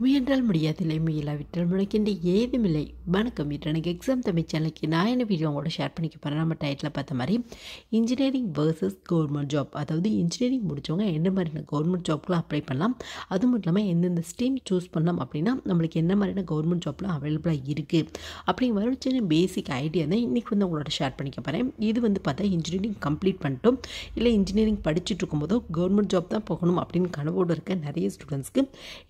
முயன்றால் முடியாதில்லை முயலாவிட்டால் ஏதும் ஏதுமில்லை வணக்கம் இன்று எனக்கு எக்ஸாம் தமிழ் சேனலுக்கு நான் என்ன வீடியோ உங்களோட ஷேர் பண்ணிக்க போகிறேன் நம்ம டைட்டில் பார்த்த மாதிரி இன்ஜினியரிங் வேர்சஸ் கவர்மெண்ட் ஜாப் அதாவது இன்ஜினியரிங் முடித்தவங்க என்ன மாதிரியான கவர்மெண்ட் ஜாப்லாம் அப்ளை பண்ணலாம் அது மட்டும் இல்லாமல் எந்தெந்த ஸ்ட்ரீம் சூஸ் பண்ணலாம் அப்படின்னா நம்மளுக்கு என்ன மாதிரியான கவர்மெண்ட் ஜாப்லாம் அவைலபிளாக இருக்குது அப்படிங்கிற ஒரு சின்ன பேசிக் ஐடியா தான் இன்றைக்கி வந்து உங்களோட ஷேர் பண்ணிக்க போகிறேன் இது வந்து பார்த்தா இன்ஜினியரிங் கம்ப்ளீட் பண்ணிட்டோம் இல்லை இன்ஜினியரிங் படிச்சுட்டு இருக்கும்போதோ கவர்மெண்ட் ஜாப் தான் போகணும் அப்படின்னு கனவோடு இருக்க நிறைய ஸ்டூடெண்ட்ஸ்க்கு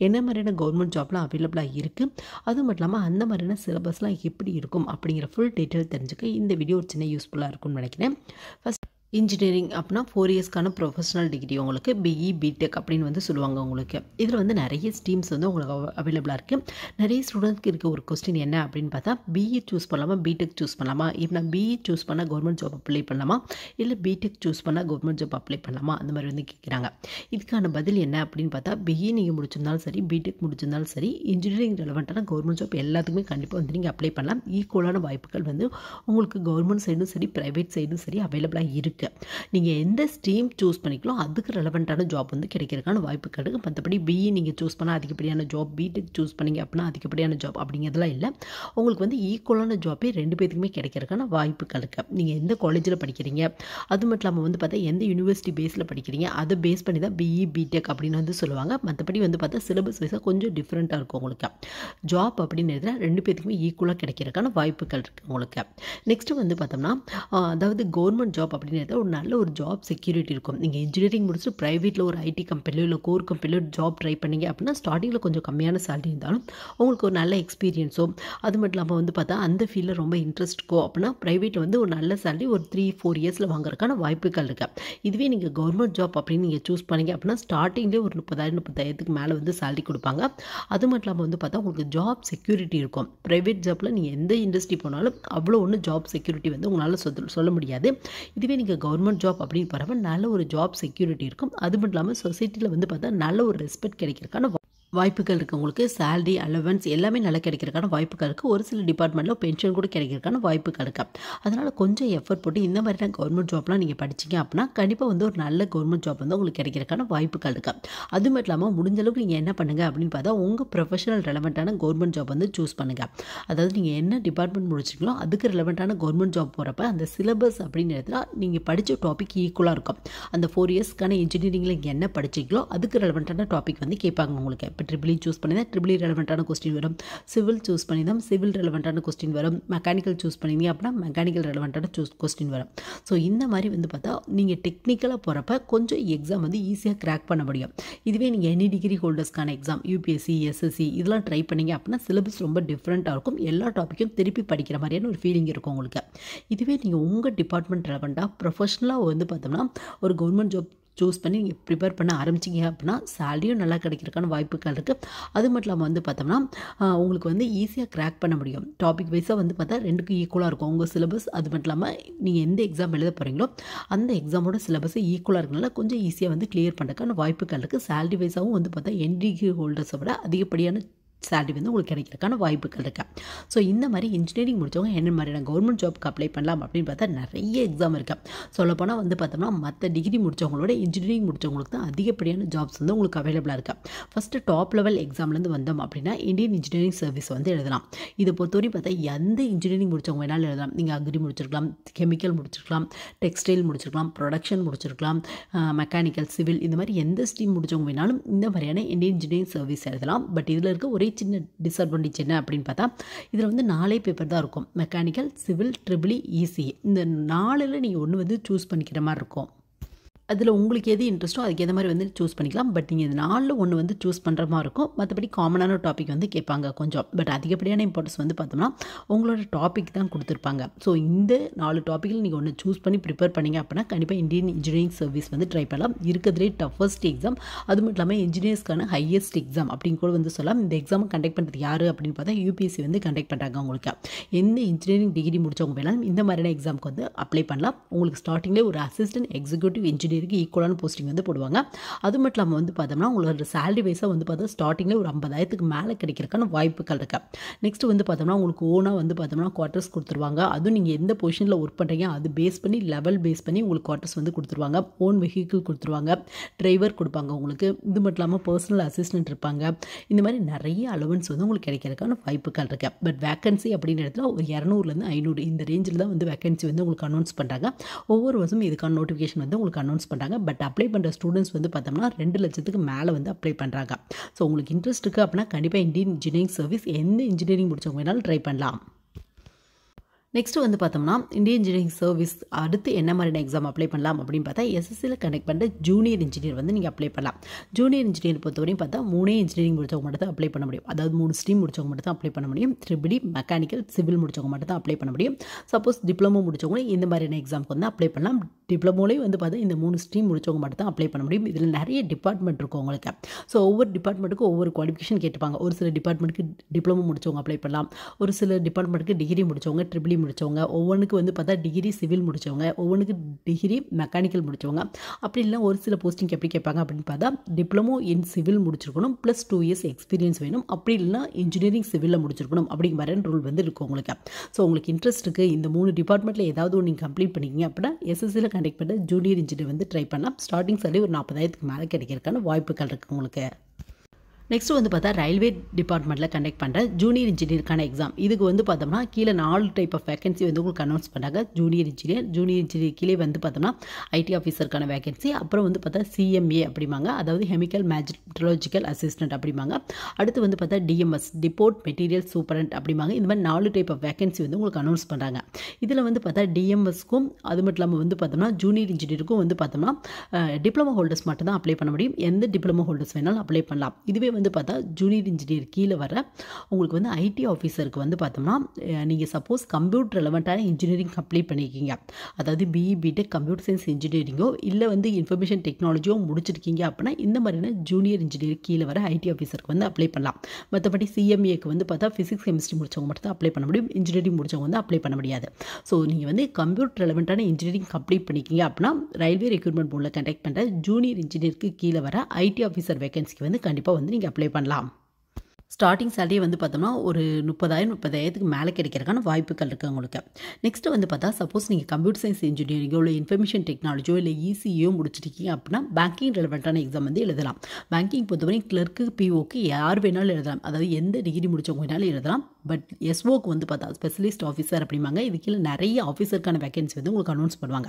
என்ன மாதிரியான கவர்மெண்ட் கவர்மெண்ட் ஜாப்லாம் அவைலபிளாக இருக்குது அதுவும் மட்டும் இல்லாமல் அந்த மாதிரியான சிலபஸ்லாம் எப்படி இருக்கும் அப்படிங்கிற ஃபுல் டீட்டெயில் தெரிஞ்சுக்க இந்த வீடியோ ஒரு சின்ன யூஸ்ஃபுல்லாக இருக்கும்னு நினைக்கிறேன் ஃபஸ்ட் இன்ஜினியரிங் அப்படின்னா ஃபோர் இயர்ஸ்க்கான ப்ரொஃபஷனல் டிகிரி உங்களுக்கு பிஇ பிடெக் e, அப்படின்னு வந்து சொல்லுவாங்க உங்களுக்கு இதில் வந்து நிறைய ஸ்ட்ரீம்ஸ் வந்து உங்களுக்கு அவைலபிளாக இருக்குது நிறைய ஸ்டூடெண்ட்ஸ்க்கு இருக்க ஒரு கொஸ்டின் என்ன அப்படின்னு பார்த்தா பிஇ சூஸ் e பண்ணலாமா பிடெக் சூஸ் பண்ணலாமா இப்போ பிஇ சூஸ் பண்ணால் கவர்மெண்ட் ஜாப் அப்ளை பண்ணலாமா இல்லை பிடெக் சூஸ் பண்ணால் கவர்மெண்ட் ஜாப் அப்ளை பண்ணலாமா அந்த மாதிரி வந்து கேட்குறாங்க இதுக்கான பதில் என்ன அப்படின்னு பார்த்தா பிஇ e நீங்கள் முடிச்சிருந்தாலும் சரி பிடெக் முடிச்சிருந்தாலும் சரி இன்ஜினியரிங் ரெலவெண்ட்டான கவர்மெண்ட் ஜாப் எல்லாத்துக்குமே கண்டிப்பாக வந்து நீங்கள் அப்ளை பண்ணலாம் ஈக்குவலான வாய்ப்புகள் வந்து உங்களுக்கு கவர்மெண்ட் சைடும் சரி ப்ரைவேட் சைடும் சரி அவைலபிளாக இருக்குது இருக்கு நீங்கள் எந்த ஸ்ட்ரீம் சூஸ் பண்ணிக்கலோ அதுக்கு ரெலவெண்ட்டான ஜாப் வந்து கிடைக்கிறதுக்கான வாய்ப்பு கிடைக்கும் மற்றபடி பிஇ நீங்கள் சூஸ் பண்ணால் அதிகப்படியான ஜாப் பிடெக் சூஸ் பண்ணீங்க அப்படின்னா அதிகப்படியான ஜாப் அப்படிங்கிறதுலாம் இல்லை உங்களுக்கு வந்து ஈக்குவலான ஜாப்பே ரெண்டு பேருக்குமே கிடைக்கிறதுக்கான வாய்ப்பு கிடைக்கு நீங்கள் எந்த காலேஜில் படிக்கிறீங்க அது மட்டும் இல்லாமல் வந்து பார்த்தா எந்த யூனிவர்சிட்டி பேஸில் படிக்கிறீங்க அதை பேஸ் பண்ணி தான் பிஇ பிடெக் e, அப்படின்னு வந்து சொல்லுவாங்க மற்றபடி வந்து பார்த்தா சிலபஸ் வைஸாக கொஞ்சம் டிஃப்ரெண்ட்டாக இருக்கும் உங்களுக்கு ஜாப் அப்படின்னு எழுதுனா ரெண்டு பேருக்குமே ஈக்குவலாக கிடைக்கிறதுக்கான வாய்ப்புகள் இருக்குது உங்களுக்கு நெக்ஸ்ட்டு வந்து பார்த்தோம்னா அதாவது கவர்மெண்ட் ஜாப் அப்படின்னு அப்படிங்கிறத ஒரு நல்ல ஒரு ஜாப் செக்யூரிட்டி இருக்கும் நீங்கள் இன்ஜினியரிங் முடிச்சுட்டு ப்ரைவேட்டில் ஒரு ஐடி கம்பெனியோ இல்லை கோர் கம்பெனியோ ஜாப் ட்ரை பண்ணிங்க அப்படின்னா ஸ்டார்டிங்கில் கொஞ்சம் கம்மியான சேலரி இருந்தாலும் உங்களுக்கு ஒரு நல்ல எக்ஸ்பீரியன்ஸோ அது மட்டும் இல்லாமல் வந்து பார்த்தா அந்த ஃபீல்டில் ரொம்ப இன்ட்ரெஸ்ட் இருக்கோ அப்படின்னா ப்ரைவேட்டில் வந்து ஒரு நல்ல சேலரி ஒரு த்ரீ ஃபோர் இயர்ஸில் வாங்குறதுக்கான வாய்ப்புகள் இருக்குது இதுவே நீங்கள் கவர்மெண்ட் ஜாப் அப்படின்னு நீங்கள் சூஸ் பண்ணிங்க அப்படின்னா ஸ்டார்டிங்லேயே ஒரு முப்பதாயிரம் முப்பத்தாயிரத்துக்கு மேலே வந்து சேலரி கொடுப்பாங்க அது மட்டும் இல்லாமல் வந்து பார்த்தா உங்களுக்கு ஜாப் செக்யூரிட்டி இருக்கும் ப்ரைவேட் ஜாப்பில் நீங்கள் எந்த இண்டஸ்ட்ரி போனாலும் அவ்வளோ ஒன்றும் ஜாப் செக்யூரிட்டி வந்து உங்களால் சொல்ல முடியாது இதுவே நீங்கள் கவர்மெண்ட் ஜாப் அப்படின்னு பரவாயில்ல நல்ல ஒரு ஜாப் செக்யூரிட்டி இருக்கும் அது மட்டும் இல்லாமல் சொசைட்டியில் வந்து பார்த்தா நல்ல ஒரு ரெஸ்பெக்ட் கிடைக்கிறதுக்கான வாய்ப்புகள் இருக்குது உங்களுக்கு சேலரி அலவன்ஸ் எல்லாமே நல்லா கிடைக்கிறதுக்கான வாய்ப்புகள் இருக்குது ஒரு சில டிபார்ட்மெண்ட்டில் பென்ஷன் கூட கிடைக்கிறதுக்கான வாய்ப்புகள் இருக்குது அதனால் கொஞ்சம் எஃபர்ட் போட்டு இந்த மாதிரிலாம் கவர்மெண்ட் ஜாப்லாம் நீங்கள் படிச்சிங்க அப்படின்னா கண்டிப்பாக வந்து ஒரு நல்ல கவர்மெண்ட் ஜாப் வந்து உங்களுக்கு கிடைக்கிறதுக்கான வாய்ப்புகள் இருக்குது அது மட்டும் இல்லாமல் முடிஞ்சளவுக்கு நீங்கள் என்ன பண்ணுங்கள் அப்படின்னு பார்த்தா உங்கள் ப்ரொஃபஷனல் ரெலவெண்ட்டான கவர்மெண்ட் ஜாப் வந்து சூஸ் பண்ணுங்கள் அதாவது நீங்கள் என்ன டிபார்ட்மெண்ட் முடிச்சிங்களோ அதுக்கு ரெலவெண்ட்டான கவர்மெண்ட் ஜாப் போகிறப்ப அந்த சிலபஸ் அப்படின்னு எடுத்துனா நீங்கள் படித்த டாபிக் ஈக்குவலாக இருக்கும் அந்த ஃபோர் இயர்ஸ்க்கான இன்ஜினியரிங்கில் நீங்கள் என்ன படிச்சிங்களோ அதுக்கு ரெலவெண்ட்டான டாபிக் வந்து கேட்பாங்க உங்களுக்கு இப்போ ட்ரிபிளி சூஸ் பண்ணி தான் ட்ரிபிளி ரெலவெண்ட்டான கொஸ்டின் வரும் சிவில் சூஸ் பண்ணி தான் சிவில் ரெலவெண்ட்டான கொஸ்டின் வரும் மெக்கானிக்கல் சூஸ் பண்ணிங்க அப்படின்னா மெக்கானிக்கல் ரெலவெண்ட்டான சூஸ் கொஸ்டின் வரும் ஸோ இந்த மாதிரி வந்து பார்த்தா நீங்கள் டெக்னிக்கலாக போகிறப்ப கொஞ்சம் எக்ஸாம் வந்து ஈஸியாக கிராக் பண்ண முடியும் இதுவே நீங்கள் எனி டிகிரி ஹோல்டர்ஸ்க்கான எக்ஸாம் யூபிஎஸ்சி எஸ்எஸ்சி இதெல்லாம் ட்ரை பண்ணிங்க அப்படின்னா சிலபஸ் ரொம்ப டிஃப்ரெண்ட்டாக இருக்கும் எல்லா டாப்பிக்கும் திருப்பி படிக்கிற மாதிரியான ஒரு ஃபீலிங் இருக்கும் உங்களுக்கு இதுவே நீங்கள் உங்கள் டிபார்ட்மெண்ட் ரெலவெண்ட்டாக ப்ரொஃபஷனலாக வந்து பார்த்தோம்னா ஒரு கவர்மெண்ட் ஜாப் சூஸ் பண்ணி நீங்கள் ப்ரிப்பேர் பண்ண ஆரம்பிச்சிங்க அப்படின்னா சேலரியும் நல்லா கிடைக்கிறக்கான வாய்ப்புகள் இருக்குது அது மட்டும் இல்லாமல் வந்து பார்த்தோம்னா உங்களுக்கு வந்து ஈஸியாக கிராக் பண்ண முடியும் டாபிக் வைஸாக வந்து பார்த்தா ரெண்டுக்கும் ஈக்குவலாக இருக்கும் உங்கள் சிலபஸ் அது மட்டும் இல்லாமல் நீங்கள் எந்த எக்ஸாம் எழுத போகிறீங்களோ அந்த எக்ஸாமோட சிலபஸ் ஈக்குவலாக இருக்கனால கொஞ்சம் ஈஸியாக வந்து கிளியர் பண்ணுறதுக்கான வாய்ப்புகள் இருக்குது சேலரி வைஸாகவும் வந்து பார்த்தா என்டிகிரி ஹோல்டர்ஸை விட அதிகப்படியான சேலரி வந்து உங்களுக்கு கிடைக்கிறதுக்கான வாய்ப்புகள் இருக்குது ஸோ இந்த மாதிரி இன்ஜினியரிங் முடித்தவங்க என்ன மாதிரியான கவர்மெண்ட் ஜாப்க்கு அப்ளை பண்ணலாம் அப்படின்னு பார்த்தா நிறைய எக்ஸாம் இருக்குது சொல்லப்போனால் வந்து பார்த்தோம்னா மற்ற டிகிரி முடித்தவங்களோட இன்ஜினியரிங் முடித்தவங்களுக்கு தான் அதிகப்படியான ஜாப்ஸ் வந்து உங்களுக்கு அவைலபிளாக இருக்குது ஃபஸ்ட்டு டாப் லெவல் எக்ஸாம்லேருந்து வந்தோம் அப்படின்னா இந்தியன் இன்ஜினியரிங் சர்வீஸ் வந்து எழுதலாம் இதை பொறுத்தவரையும் பார்த்தா எந்த இன்ஜினியரிங் முடித்தவங்க வேணாலும் எழுதலாம் நீங்கள் அக்ரி முடிச்சிருக்கலாம் கெமிக்கல் முடிச்சிருக்கலாம் டெக்ஸ்டைல் முடிச்சிருக்கலாம் ப்ரொடக்ஷன் முடிச்சிருக்கலாம் மெக்கானிக்கல் சிவில் இந்த மாதிரி எந்த ஸ்ட்ரீம் முடித்தவங்க வேணாலும் இந்த மாதிரியான இந்தியன் இன்ஜினியரிங் சர்வீஸ் எழுதலாம் பட் இதில் இருக்க ஒரே சின்ன டிஸ்அட்வான்டேஜ் என்ன அப்படின்னு பார்த்தா இதில் வந்து நாலே பேப்பர் தான் இருக்கும் மெக்கானிக்கல் சிவில் ட்ரிபிளி இசிஏ இந்த நாலில் நீங்கள் ஒன்று வந்து சூஸ் பண்ணிக்கிற மாதிரி இருக்கும் அதில் உங்களுக்கு எது இன்ட்ரெஸ்ட்டோ அதுக்கு ஏற்ற மாதிரி வந்து சூஸ் பண்ணிக்கலாம் பட் நீங்கள் இது நாளில் ஒன்று வந்து சூஸ் பண்ணுற மாதிரி இருக்கும் மற்றபடி காமனான டாபிக் வந்து கேட்பாங்க கொஞ்சம் பட் அதிகப்படியான இம்பார்ட்டன்ஸ் வந்து பார்த்தோம்னா உங்களோட டாபிக் தான் கொடுத்துருப்பாங்க ஸோ இந்த நாலு டாப்பிக்கில் நீங்கள் ஒன்று சூஸ் பண்ணி ப்ரிப்பேர் பண்ணிங்க அப்படின்னா கண்டிப்பாக இந்தியன் இன்ஜினியரிங் சர்வீஸ் வந்து ட்ரை பண்ணலாம் இருக்கிறதுலே டஃபஸ்ட் எக்ஸாம் அது மட்டும் இல்லாமல் இன்ஜினியர்ஸ்க்கான ஹையஸ்ட் எக்ஸாம் அப்படின்னு கூட வந்து சொல்லலாம் இந்த எக்ஸாம் கண்டக்ட் பண்ணுறது யார் அப்படின்னு பார்த்தா யூபிஎஸ்சி வந்து கண்டக்ட் பண்ணுறாங்க உங்களுக்கு எந்த இன்ஜினியரிங் டிகிரி முடித்தவங்க வேணாலும் இந்த மாதிரியான எக்ஸாமுக்கு வந்து அப்ளை பண்ணலாம் உங்களுக்கு ஸ்டார்டிங்லேயே ஒரு அசிஸ்டன்ட் எக்ஸிக்யூட்டிவ் இன்ஜினியர் ஆசிரியருக்கு ஈக்குவலான போஸ்டிங் வந்து போடுவாங்க அது மட்டும் இல்லாமல் வந்து பார்த்தோம்னா உங்களோட சேலரி வைஸாக வந்து பார்த்தா ஸ்டார்டிங்கில் ஒரு ஐம்பதாயிரத்துக்கு மேலே கிடைக்கிறக்கான வாய்ப்புகள் இருக்குது நெக்ஸ்ட் வந்து பார்த்தோம்னா உங்களுக்கு ஓனாக வந்து பார்த்தோம்னா குவார்ட்டர்ஸ் கொடுத்துருவாங்க அதுவும் நீங்கள் எந்த பொசிஷனில் ஒர்க் பண்ணுறீங்க அது பேஸ் பண்ணி லெவல் பேஸ் பண்ணி உங்களுக்கு குவார்ட்டர்ஸ் வந்து கொடுத்துருவாங்க ஓன் வெஹிக்கிள் கொடுத்துருவாங்க டிரைவர் கொடுப்பாங்க உங்களுக்கு இது மட்டும் இல்லாமல் பர்சனல் அசிஸ்டன்ட் இருப்பாங்க இந்த மாதிரி நிறைய அலவன்ஸ் வந்து உங்களுக்கு கிடைக்கிறதுக்கான வாய்ப்புகள் இருக்குது பட் வேக்கன்சி அப்படின்னு இடத்துல ஒரு இரநூறுலேருந்து ஐநூறு இந்த ரேஞ்சில் தான் வந்து வேக்கன்சி வந்து உங்களுக்கு அனௌன்ஸ் பண்ணுறாங்க ஒவ்வொரு வருஷம் இதுக்கான நோட்டிஃபிகேஷன் வந்து உங்களுக்கு அனௌன்ஸ் அனௌன்ஸ் பண்ணுறாங்க பட் அப்ளை பண்ணுற ஸ்டூடெண்ட்ஸ் வந்து பார்த்தோம்னா ரெண்டு லட்சத்துக்கு மேலே வந்து அப்ளை பண்ணுறாங்க ஸோ உங்களுக்கு இன்ட்ரெஸ்ட் இருக்குது அப்படின்னா கண்டிப்பாக இந்தியன் இன்ஜினியரிங் சர்வீஸ் எந்த இன்ஜினியரிங் முடிச்சவங்க வேணாலும் ட்ரை பண்ணலாம் நெக்ஸ்ட் வந்து பார்த்தோம்னா இந்தியன் இன்ஜினியரிங் சர்வீஸ் அடுத்து என்ன மாதிரியான எக்ஸாம் அப்ளை பண்ணலாம் அப்படின்னு பார்த்தா எஸ்எஸ்சியில் கனெக்ட் பண்ணுற ஜூனியர் இன்ஜினியர் வந்து நீங்கள் அப்ளை பண்ணலாம் ஜூனியர் இன்ஜினியர் பொறுத்தவரையும் பார்த்தா மூணே இன்ஜினியரிங் முடிச்சவங்க மட்டும் தான் அப்ளை பண்ண முடியும் அதாவது மூணு ஸ்ட்ரீம் முடிச்சவங்க மட்டும் தான் அப்ளை பண்ண முடியும் த்ரிபிடி மெக்கானிக்கல் சிவில் முடிச்சவங்க மட்டும் தான் அப்ளை பண்ண முடியும் சப்போஸ் டிப்ளமோ முடிச்சவங்களும் இந்த மாதிரியான எக்ஸாமுக்கு வந்து அப்ளை பண்ணலாம் டிப்ளமோலேயும் வந்து பார்த்தா இந்த மூணு ஸ்ட்ரீம் முடிச்சவங்க மட்டும் தான் அப்ளை பண்ண முடியும் இதில் நிறைய டிபார்ட்மெண்ட் இருக்கும் உங்களுக்கு ஸோ ஒவ்வொரு டிபார்ட்மெண்ட்டுக்கும் ஒவ்வொரு குவாலிஃபிகேஷன் கேட்டுப்பாங்க ஒரு சில டிபார்ட்மெண்ட்டுக்கு டிப்ளமோ முடிச்சவங்க அப்ளை பண்ணலாம் ஒரு சில டிபார்ட்மெண்ட்டுக்கு டிகிரி முடிச்சவங்க ட்ரிபிளி முடித்தவங்க ஒவ்வொன்றுக்கு வந்து பார்த்தா டிகிரி சிவில் முடித்தவங்க ஒவ்வொன்றுக்கு டிகிரி மெக்கானிக்கல் முடித்தவங்க அப்படி இல்லை ஒரு சில போஸ்டிங் எப்படி கேட்பாங்க அப்படின்னு பார்த்தா டிப்ளமோ இன் சிவில் முடிச்சிருக்கணும் ப்ளஸ் டூ இயர்ஸ் எக்ஸ்பீரியன்ஸ் வேணும் அப்படி இல்லைனா இன்ஜினியரிங் சிவிலில் முடிச்சிருக்கணும் அப்படிங்கிற ரூல் வந்து இருக்கும் உங்களுக்கு ஸோ உங்களுக்கு இன்ட்ரெஸ்ட் இருக்குது இந்த மூணு டிபார்ட்மெண்ட்டில் ஏதாவது ஒன்று நீங்கள் கம்ப்ளீட் பண்ணிக்கிங்க அப்படின்னா எஸ்எஸ்சியில் கண்டக்ட் பண்ண ஜூனியர் இன்ஜினியர் வந்து ட்ரை பண்ணலாம் ஸ்டார்டிங் சரி ஒரு நாற்பதாயிரத்துக்கு மேலே கிடைக்கிறதுக்கான வாய்ப்புகள் இருக்குது உங்களுக்கு நெக்ஸ்ட் வந்து பார்த்தா ரயில்வே டிபார்ட்மெண்ட்டில் கண்டக்ட் பண்ணுற ஜூனியர் இன்ஜினியருக்கான எக்ஸாம் இதுக்கு வந்து பார்த்தோம்னா கீழே நாலு டைப் ஆஃப் வேகன்சி வந்து உங்களுக்கு அனௌன்ஸ் பண்ணாங்க ஜூனியர் இன்ஜினியர் ஜூனியர் இன்ஜினியர் கீழே வந்து பார்த்தோம்னா ஐடி ஆஃபீஸருக்கான வேகன்சி அப்புறம் வந்து பார்த்தா சிஎம்ஏ அப்படிம்பாங்க அதாவது கெமிக்கல் மேஜிட்ரலஜிக்கல் அசிஸ்டன்ட் அப்படிம்பாங்க அடுத்து வந்து பார்த்தா டிஎம்எஸ் டிபோர்ட் மெட்டீரியல் சூப்பரண்ட் அப்படிம்பாங்க இந்த மாதிரி நாலு டைப் ஆஃப் வேகன்சி வந்து உங்களுக்கு அனௌன்ஸ் பண்ணுறாங்க இதில் வந்து பார்த்தா டிஎம்எஸ்க்கும் அது மட்டும் இல்லாமல் வந்து பார்த்தோம்னா ஜூனியர் இன்ஜினியருக்கும் வந்து பார்த்தோம்னா டிப்ளமோ ஹோல்டர்ஸ் மட்டும் தான் அப்ளை பண்ண முடியும் எந்த டிப்ளமோ ஹோல்டர்ஸ் வேணாலும் அப்ளை பண்ணலாம் இதுவே வந்து வந்து பார்த்தா ஜூனியர் இன்ஜினியர் கீழே வர உங்களுக்கு வந்து ஐடி ஆஃபீஸருக்கு வந்து பார்த்தோம்னா நீங்கள் சப்போஸ் கம்ப்யூட்டர் ரெலவெண்ட்டான இன்ஜினியரிங் கம்ப்ளீட் பண்ணியிருக்கீங்க அதாவது பிஇ பிடெக் கம்ப்யூட்டர் சயின்ஸ் இன்ஜினியரிங்கோ இல்லை வந்து இன்ஃபர்மேஷன் டெக்னாலஜியோ முடிச்சிருக்கீங்க அப்படின்னா இந்த மாதிரியான ஜூனியர் இன்ஜினியர் கீழே வர ஐடி ஆஃபீஸருக்கு வந்து அப்ளை பண்ணலாம் மற்றபடி சிஎம்ஏக்கு வந்து பார்த்தா ஃபிசிக்ஸ் கெமிஸ்ட்ரி முடிச்சவங்க மட்டும் தான் அப்ளை பண்ண முடியும் இன்ஜினியரிங் முடிச்சவங்க வந்து அப்ளை பண்ண முடியாது ஸோ நீங்கள் வந்து கம்ப்யூட்டர் ரெலவெண்ட்டான இன்ஜினியரிங் கம்ப்ளீட் பண்ணிக்கிங்க அப்படின்னா ரயில்வே ரெக்ரூட்மெண்ட் போர்டில் கண்டக்ட் பண்ணுற ஜூனியர் இன்ஜினியருக்கு கீழே வர ஐடி ஆஃபீஸர் வேகன்சிக்கு வந்து கண்டிப்பாக வந்து நீங்கள் அப்ளை பண்ணலாம் ஸ்டார்டிங் சேலரி வந்து பார்த்தோம்னா ஒரு முப்பதாயிரம் முப்பதாயிரத்துக்கு மேலே கிடைக்கிறக்கான வாய்ப்புகள் இருக்குது உங்களுக்கு நெக்ஸ்ட்டு வந்து பார்த்தா சப்போஸ் நீங்கள் கம்ப்யூட்டர் சயின்ஸ் இன்ஜினியரிங்கோ இல்லை இன்ஃபர்மேஷன் டெக்னாலஜியோ இல்லை ஈஸியோ முடிச்சிருக்கீங்க அப்படின்னா பேங்கிங் ரிலவெண்ட்டான எக்ஸாம் வந்து எழுதலாம் பேங்கிங் பொறுத்தவரை கிளர்க்கு பிஓக்கு யார் வேணாலும் எழுதலாம் அதாவது எந்த டிகிரி முடித்தவங்க வேணாலும் எழுதலாம் பட் எஸ்ஓக்கு வந்து பார்த்தா ஸ்பெஷலிஸ்ட் ஆஃபீஸர் அப்படிம்பாங்க இது கீழே நிறைய ஆஃபீஸருக்கான வேகன்சி வந்து உங்களுக்கு அனௌன்ஸ் பண்ணுவாங்க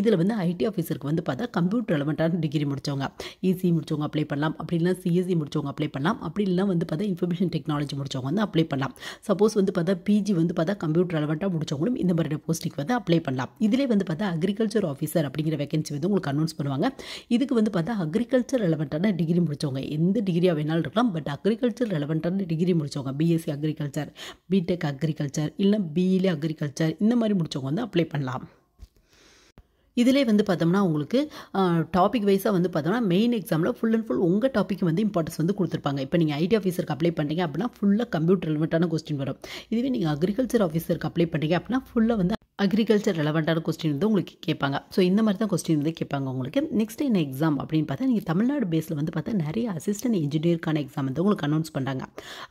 இதில் வந்து ஐடி ஆஃபீஸருக்கு வந்து பார்த்தா கம்ப்யூட்டர் ரெலவெண்ட்டான டிகிரி முடித்தவங்க இசி முடித்தவங்க அப்ளை பண்ணலாம் அப்படி இல்லைனா சிஎஸ்சி e முடித்தவங்க அப்ளை பண்ணலாம் அப்படி இல்லைனா வந்து பார்த்தா இன்ஃபர்மேஷன் டெக்னாலஜி முடித்தவங்க வந்து அப்ளை பண்ணலாம் சப்போஸ் வந்து பார்த்தா பிஜி வந்து பார்த்தா கம்ப்யூட்டர் ரெலவெண்ட்டாக முடித்தவங்களும் இந்த மாதிரியான போஸ்ட்டுக்கு வந்து அப்ளை பண்ணலாம் இதிலே வந்து பார்த்தா அக்ரிகல்ச்சர் ஆஃபீஸர் அப்படிங்கிற வேகன்சி வந்து உங்களுக்கு அனௌன்ஸ் பண்ணுவாங்க இதுக்கு வந்து பார்த்தா அக்ரிகல்ச்சர் ரெலவெண்ட்டான டிகிரி முடித்தவங்க எந்த டிகிரியாக வேணாலும் இருக்கலாம் பட் அக்ரிகல்ச்சர் ரெலவெண்ட்டான டிகிரி முடித்தவங்க B Sc agriculture agriculture B Tech agriculture இல்லை பிஇல அக்ரிகல்ச்சர் இந்த மாதிரி முடித்தவங்க வந்து அப்ளை பண்ணலாம் இதிலே வந்து பார்த்தோம்னா உங்களுக்கு டாபிக் வைஸாக வந்து பார்த்தோம்னா மெயின் எக்ஸாமில் ஃபுல் அண்ட் ஃபுல் உங்கள் டாப்பிக்கு வந்து இம்பார்ட்டன்ஸ் வந்து கொடுத்துருப்பாங்க இப்போ நீங்கள் ஐடி ஆஃபீஸருக்கு அப்ளை பண்ணுறீங்க அப்படின்னா ஃபுல்லாக கம்ப்யூட்டர் ரிலவெண்ட்டான கொஸ்டின் வரும் இதுவே நீங்கள் அக்ரிகல்ச்சர் ஆஃபீஸருக்கு அப்ளை பண்ணுறீங்க அப்படின்னா ஃபுல்லாக வந்து அக்ரிகல்ச்சர் ரெலவெண்ட்டான கொஸ்டின் வந்து உங்களுக்கு கேட்பாங்க ஸோ இந்த மாதிரி தான் கொஸ்டின் வந்து கேட்பாங்க உங்களுக்கு நெக்ஸ்ட் என்ன எக்ஸாம் அப்படின்னு பார்த்தா நீங்கள் தமிழ்நாடு பேஸில் வந்து பார்த்தா நிறைய அசிஸ்டன்ட் இன்ஜினியருக்கான எக்ஸாம் வந்து உங்களுக்கு அனௌன்ஸ் பண்ணுறாங்க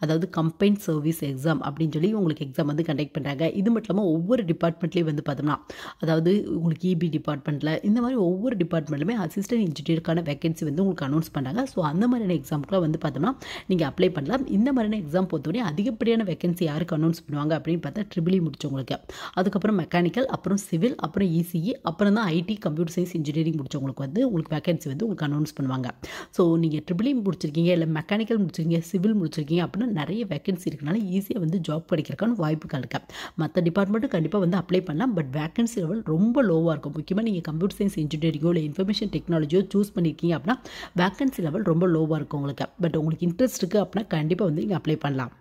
அதாவது கம்பைன் சர்வீஸ் எக்ஸாம் அப்படின்னு சொல்லி உங்களுக்கு எக்ஸாம் வந்து கண்டக்ட் பண்ணுறாங்க இது மட்டும் இல்லாமல் ஒவ்வொரு டிபார்ட்மெண்ட்லேயும் வந்து பார்த்தோம்னா அதாவது உங்களுக்கு இபி e டிபார்ட்மெண்ட்டில் இந்த மாதிரி ஒவ்வொரு டிபார்ட்மெண்ட்லுமே அசிஸ்டன்ட் இன்ஜினியருக்கான வேகன்சி வந்து உங்களுக்கு அனௌன்ஸ் பண்ணுறாங்க ஸோ அந்த மாதிரியான எக்ஸாமுக்குலாம் வந்து பார்த்தோம்னா நீங்கள் அப்ளை பண்ணலாம் இந்த மாதிரியான எக்ஸாம் பொறுத்தவரை அதிகப்படியான வேகன்சி யாருக்கு அனௌன்ஸ் பண்ணுவாங்க அப்படின்னு பார்த்தா ட்ரிபிளி முடிச்சவங்களுக்கு அதுக்கப்புறம் மெக்கானிக் மெக்கானிக்கல் அப்புறம் சிவில் அப்புறம் இசிஇ e e, அப்புறம் தான் ஐடி கம்ப்யூட்டர் சயின்ஸ் இன்ஜினியரிங் முடிச்சவங்களுக்கு வந்து உங்களுக்கு வேகன்சி வந்து உங்களுக்கு அனௌன்ஸ் பண்ணுவாங்க ஸோ நீங்கள் ட்ரிபிள் முடிச்சிருக்கீங்க இல்லை மெக்கானிக்கல் முடிச்சிருக்கீங்க சிவில் முடிச்சிருக்கீங்க அப்படின்னா நிறைய வேகன்சி இருக்கனால ஈஸியாக e வந்து ஜாப் கிடைக்கிறக்கான வாய்ப்புகள் இருக்குது மற்ற டிபார்ட்மெண்ட்டும் கண்டிப்பாக வந்து அப்ளை பண்ணலாம் பட் வேகன்சி லெவல் ரொம்ப லோவாக இருக்கும் முக்கியமாக நீங்கள் கம்ப்யூட்டர் சயின்ஸ் இன்ஜினியரிங்கோ இல்லை இன்ஃபர்மேஷன் டெக்னாலஜியோ சூஸ் பண்ணியிருக்கீங்க அப்படின்னா வேகன்சி லெவல் ரொம்ப லோவாக இருக்கும் உங்களுக்கு பட் உங்களுக்கு இன்ட்ரெஸ்ட் இருக்குது அப்படின்னா கண்டிப்பாக வந்து நீங்கள் அப்ளை பண்ணலாம்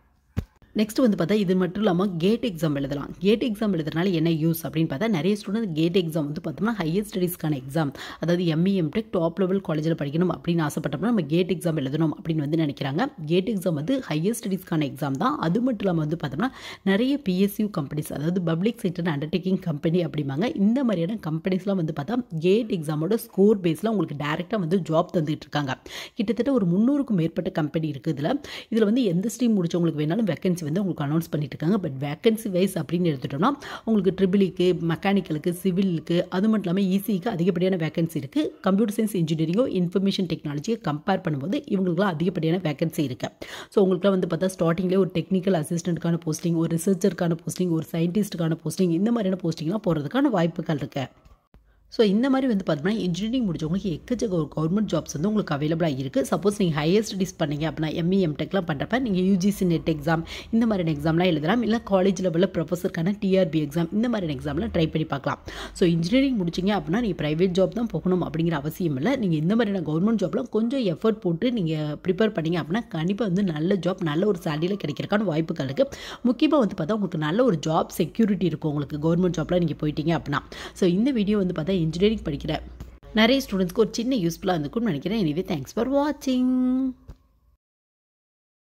நெக்ஸ்ட் வந்து பார்த்தா இது மட்டும் இல்லாமல் கேட் எக்ஸாம் எழுதலாம் கேட் எக்ஸாம் எழுதுறதுனால என்ன யூஸ் அப்படின்னு பார்த்தா நிறைய ஸ்டூடெண்ட் கேட் எக்ஸாம் வந்து பார்த்தோம்னா ஹையர் ஸ்டடீஸ்க்கான எக்ஸாம் அதாவது எம்இஎம் டெக் டாப் லெவல் காலேஜில் படிக்கணும் அப்படின்னு ஆசைப்பட்டோம்னா நம்ம கேட் எக்ஸாம் எழுதணும் அப்படின்னு வந்து நினைக்கிறாங்க கேட் எக்ஸாம் வந்து ஹையர் ஸ்டடீஸ்க்கான எக்ஸாம் தான் அது மட்டும் இல்லாமல் வந்து பார்த்தோம்னா நிறைய பிஎஸ்யூ கம்பெனிஸ் அதாவது பப்ளிக் செக்டர் அண்டர்டேக்கிங் கம்பெனி அப்படிம்பாங்க இந்த மாதிரியான கம்பெனிஸ்லாம் வந்து பார்த்தா கேட் எக்ஸாமோட ஸ்கோர் பேஸில் உங்களுக்கு டேரெக்டாக வந்து ஜாப் தந்துகிட்டு இருக்காங்க கிட்டத்தட்ட ஒரு முந்நூறுக்கும் மேற்பட்ட கம்பெனி இருக்குது இதில் இதில் வந்து எந்த ஸ்ட்ரீம் முடிச்சவங்களுக்கு வேணாலும் வேகன்சி வந்து உங்களுக்கு அனௌன்ஸ் பண்ணிட்டு இருக்காங்க பட் வேகன்சி வைஸ் அப்படின்னு எடுத்துட்டோம்னா உங்களுக்கு ட்ரிபிளிக்கு மெக்கானிக்கலுக்கு சிவிலுக்கு அது மட்டும் இல்லாமல் இசிக்கு e அதிகப்படியான வேகன்சி இருக்குது கம்ப்யூட்டர் சயின்ஸ் இன்ஜினியரிங்கோ இன்ஃபர்மேஷன் டெக்னாலஜியை கம்பேர் பண்ணும்போது இவங்களுக்குலாம் அதிகப்படியான வேகன்சி இருக்குது ஸோ உங்களுக்குலாம் வந்து பார்த்தா ஸ்டார்டிங்லேயே ஒரு டெக்னிக்கல் அசிஸ்டண்ட்டுக்கான போஸ்டிங் ஒரு ரிசர்ச்சருக்கான போஸ்டிங் ஒரு சயின்டிஸ்ட்டுக்கான போஸ்டிங் இந்த மாதிரியான போஸ்டிங்லாம் போகிறதுக்கான வாய்ப்புகள் இருக்குது ஸோ இந்த மாதிரி வந்து பார்த்தோம்னா இன்ஜினியரிங் முடிச்சவங்களுக்கு எக்கச்சக்க ஒரு கவர்மெண்ட் ஜாப்ஸ் வந்து உங்களுக்கு அவைலபிளாக இருக்குது சப்போஸ் நீங்கள் ஹையர் ஸ்டடிஸ் பண்ணீங்க அப்படின்னா எம்இஎம் டெக்லாம் e பண்ணுறப்ப நீங்கள் யூஜிசி நெட் எக்ஸாம் இந்த மாதிரி எக்ஸாம்லாம் எழுதலாம் இல்லை காலேஜ் லெவலில் ப்ரொஃபஸருக்கான டிஆர்பி எக்ஸாம் இந்த மாதிரி எக்ஸாம்லாம் ட்ரை பண்ணி பார்க்கலாம் ஸோ இன்ஜினியரிங் முடிச்சிங்க அப்படின்னா நீங்கள் ப்ரைவேட் ஜாப் தான் போகணும் அப்படிங்கிற அவசியம் இல்லை நீங்கள் இந்த மாதிரியான கவர்மெண்ட் ஜாப்லாம் கொஞ்சம் எஃபர்ட் போட்டு நீங்கள் ப்ரிப்பேர் பண்ணிங்க அப்படின்னா கண்டிப்பாக வந்து நல்ல ஜாப் நல்ல ஒரு சேலரியில் கிடைக்கிறக்கான வாய்ப்புகள் இருக்குது முக்கியமாக வந்து பார்த்தா உங்களுக்கு நல்ல ஒரு ஜாப் செக்யூரிட்டி இருக்கும் உங்களுக்கு கவர்மெண்ட் ஜாப்பில் நீங்கள் போயிட்டீங்க அப்படின்னா ஸோ இந்த வீடியோ வந்து பார்த்தா இன்ஜினியரிங் படிக்கிற நிறைய ஸ்டூடெண்ட்ஸ்க்கு ஒரு சின்ன யூஸ்ஃபுல்லாக இருந்துக்கும்னு நினைக்கிறேன் எனவே தேங்க்ஸ் ஃபார் வாட்சிங்